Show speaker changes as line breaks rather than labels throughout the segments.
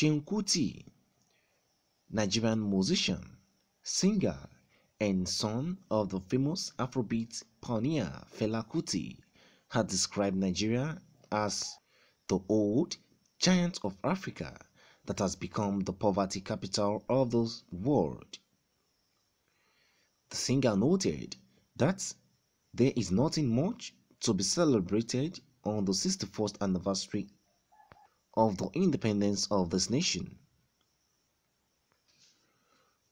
Chinkuti, Nigerian musician, singer, and son of the famous Afrobeat pioneer Fela Kuti, had described Nigeria as the old giant of Africa that has become the poverty capital of the world. The singer noted that there is nothing much to be celebrated on the 61st anniversary of the independence of this nation.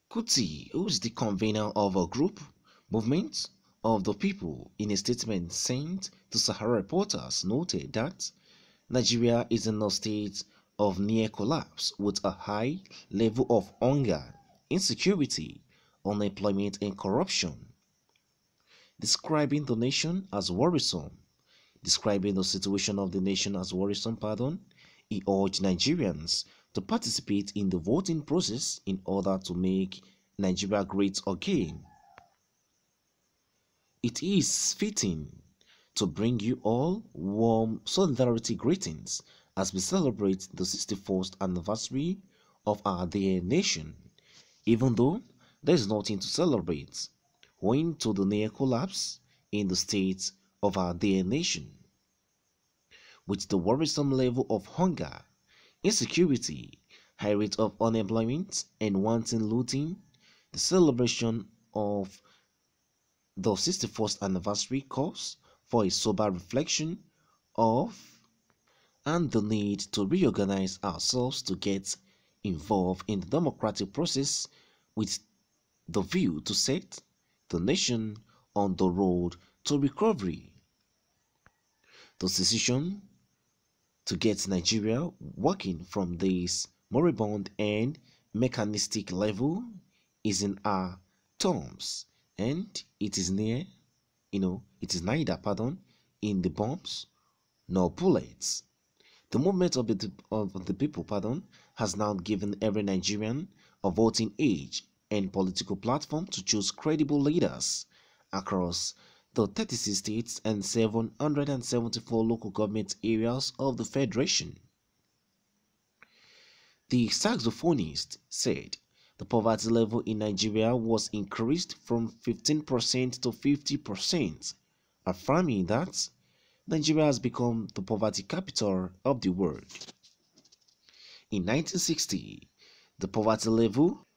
Kuti, who is the convener of a group, movement of the people, in a statement sent to Sahara reporters, noted that Nigeria is in a state of near collapse with a high level of hunger, insecurity, unemployment, and corruption. Describing the nation as worrisome, describing the situation of the nation as worrisome, pardon, he urged Nigerians to participate in the voting process in order to make Nigeria great again. It is fitting to bring you all warm solidarity greetings as we celebrate the 61st anniversary of our dear nation, even though there is nothing to celebrate owing to the near collapse in the state of our dear nation with the worrisome level of hunger, insecurity, high rate of unemployment, and wanton looting, the celebration of the 61st anniversary calls for a sober reflection of and the need to reorganize ourselves to get involved in the democratic process with the view to set the nation on the road to recovery. The decision to get Nigeria working from this moribund and mechanistic level is in our terms and it is near you know it is neither pardon in the bombs nor bullets the movement of the of the people pardon has now given every nigerian a voting age and political platform to choose credible leaders across the 36 states and 774 local government areas of the Federation. The saxophonist said the poverty level in Nigeria was increased from 15% to 50%, affirming that Nigeria has become the poverty capital of the world. In 1960, the poverty level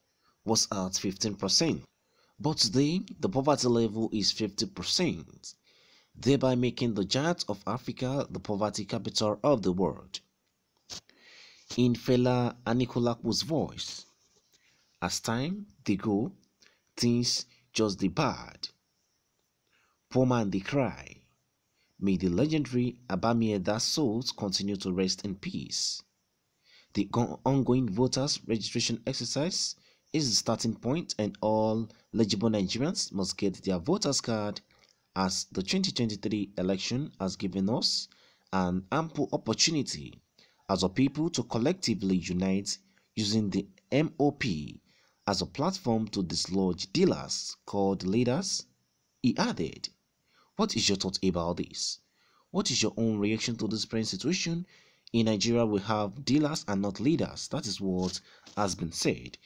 was at 15% but today the poverty level is 50%, thereby making the giant of Africa the poverty capital of the world. In Fela Anikulapu's voice, as time they go, things just the bad. Poor man they cry. May the legendary Abamieda's souls continue to rest in peace. The ongoing voters registration exercise is the starting point and all eligible Nigerians must get their voters card as the 2023 election has given us an ample opportunity as a people to collectively unite using the MOP as a platform to dislodge dealers called leaders, he added. What is your thought about this? What is your own reaction to this present situation? In Nigeria, we have dealers and not leaders. That is what has been said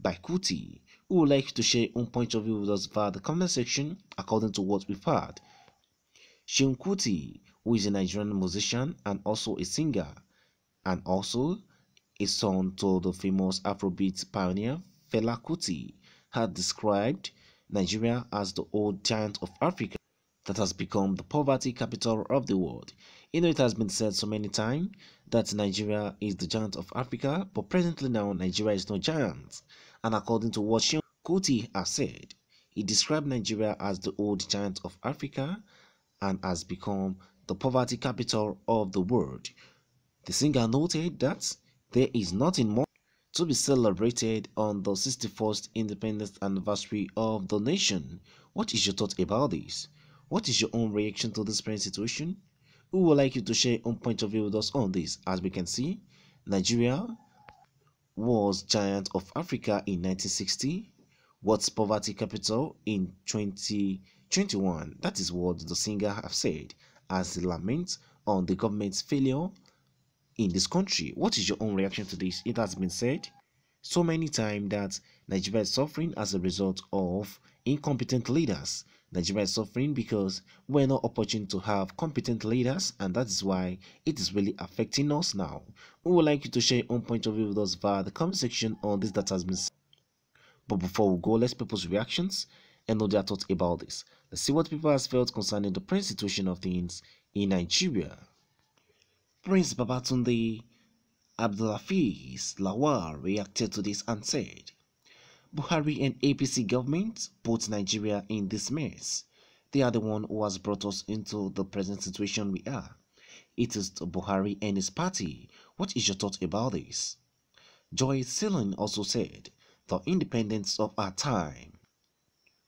by Kuti, who would like to share own point of view with us via the comment section according to what we've heard. Shinkuti, Kuti, who is a Nigerian musician and also a singer, and also a son to the famous Afrobeat pioneer Fela Kuti, had described Nigeria as the old giant of Africa that has become the poverty capital of the world. You know, it has been said so many times that Nigeria is the giant of Africa, but presently now Nigeria is no giant and according to what Seun Kuti has said, he described Nigeria as the old giant of Africa and has become the poverty capital of the world. The singer noted that there is nothing more to be celebrated on the 61st independence anniversary of the nation. What is your thought about this? What is your own reaction to this present situation? We would like you to share your own point of view with us on this. As we can see, Nigeria was Giant of Africa in 1960, what's Poverty Capital in 2021. That is what the singer have said as a lament on the government's failure in this country. What is your own reaction to this? It has been said so many times that Nigeria is suffering as a result of incompetent leaders Nigeria is suffering because we're not opportune to have competent leaders and that is why it is really affecting us now. We would like you to share your own point of view with us via the comment section on this that has been said. But before we go, let's people's reactions and know their thoughts about this. Let's see what people have felt concerning the present situation of things in Nigeria. Prince Babatunde Abdulafiz Lawal reacted to this and said, Buhari and APC government put Nigeria in this mess. They are the one who has brought us into the present situation we are. It is Buhari and his party. What is your thought about this? Joy Sillen also said, the independence of our time,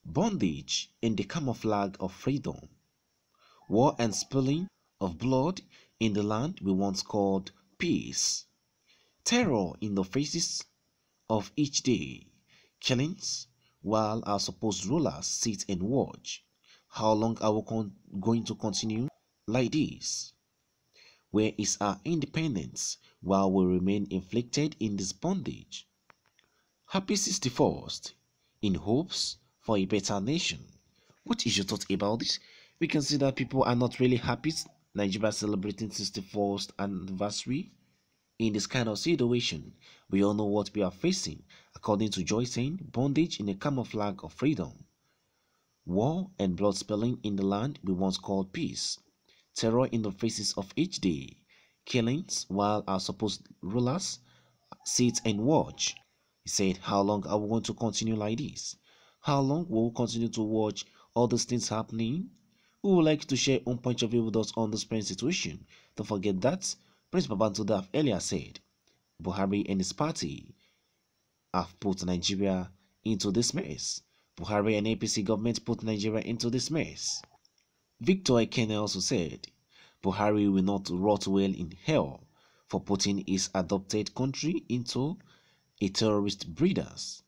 bondage in the camouflage of freedom, war and spilling of blood in the land we once called peace, terror in the faces of each day, killings, while our supposed rulers sit and watch. How long are we going to continue like this? Where is our independence while we remain inflicted in this bondage? Happy 61st, in hopes for a better nation. What is your thought about this? We can see that people are not really happy. Nigeria celebrating 61st anniversary in this kind of situation, we all know what we are facing, according to saying bondage in a camouflage of freedom. War and blood spilling in the land we once called peace. Terror in the faces of each day. Killings while our supposed rulers sit and watch. He said, How long are we going to continue like this? How long will we continue to watch all these things happening? Who would like to share own point of view with us on this present situation? Don't forget that Prince Babangida earlier said Buhari and his party have put Nigeria into this mess. Buhari and APC government put Nigeria into this mess. Victor Ekene also said Buhari will not rot well in hell for putting his adopted country into a terrorist breeders.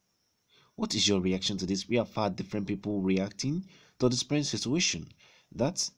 What is your reaction to this? We have had different people reacting to this present situation. That